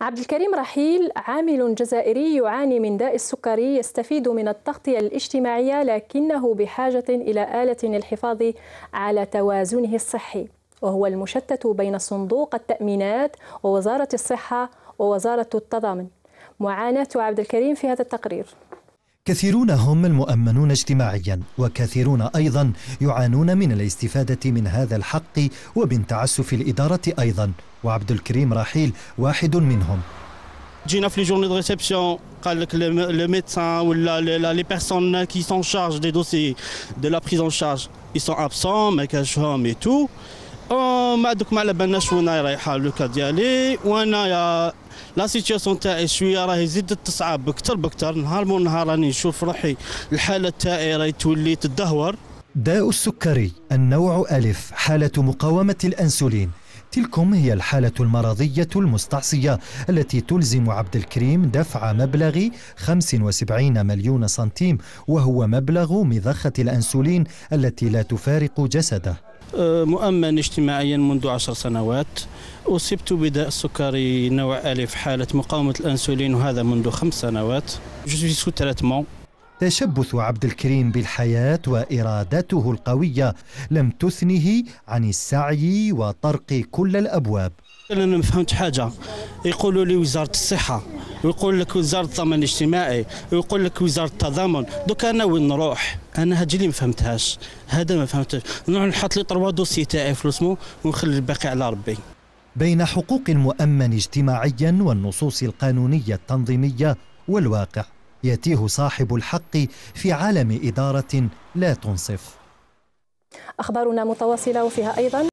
عبد الكريم رحيل عامل جزائري يعاني من داء السكري يستفيد من التغطية الاجتماعية لكنه بحاجة إلى آلة للحفاظ على توازنه الصحي وهو المشتت بين صندوق التأمينات ووزارة الصحة ووزارة التضامن معاناة عبد الكريم في هذا التقرير كثيرون هم المؤمنون اجتماعيا وكثيرون ايضا يعانون من الاستفاده من هذا الحق ومن تعسف الاداره ايضا وعبد الكريم رحيل واحد منهم جينا في لي جورني دو ريسبسيون قال لك لو ميدسان ولا لي بيرسون كي سون شارج دي دوسي دو لا بريز ان شارج اي سون ابسون ما كاش هوم اي تو ما دوك ما على بالناش وين رايحه لوكا ديالي وانايا لا سيتياسيون تاعي شويه راهي زدت تصعب بكثر بكثر نهار من نهار راني نشوف روحي الحاله تاعي راهي تولي تدهور داء السكري النوع ألف حالة مقاومة الأنسولين تلكم هي الحالة المرضية المستعصية التي تلزم عبد الكريم دفع مبلغ 75 مليون سنتيم وهو مبلغ مضخة الأنسولين التي لا تفارق جسده آه، مؤمن اجتماعيا منذ عشر سنوات أصبت بداء السكري نوع ألف حالة مقاومة الأنسولين وهذا منذ خمس سنوات تشبث عبد الكريم بالحياة وإرادته القوية لم تثنه عن السعي وطرق كل الأبواب أنا ما فهمت حاجة يقولوا لي وزارة الصحة ويقول لك وزارة الضمان الاجتماعي ويقول لك وزارة التضامن دوك أنا وين نروح انا هاد اللي ما فهمتهاش هذا ما فهمتهاش نروح نحط لي طروا دوسي تاعي فلوس ونخلي الباقي على ربي بين حقوق المؤمن اجتماعيا والنصوص القانونيه التنظيميه والواقع يتيه صاحب الحق في عالم اداره لا تنصف اخبارنا متواصله وفيها ايضا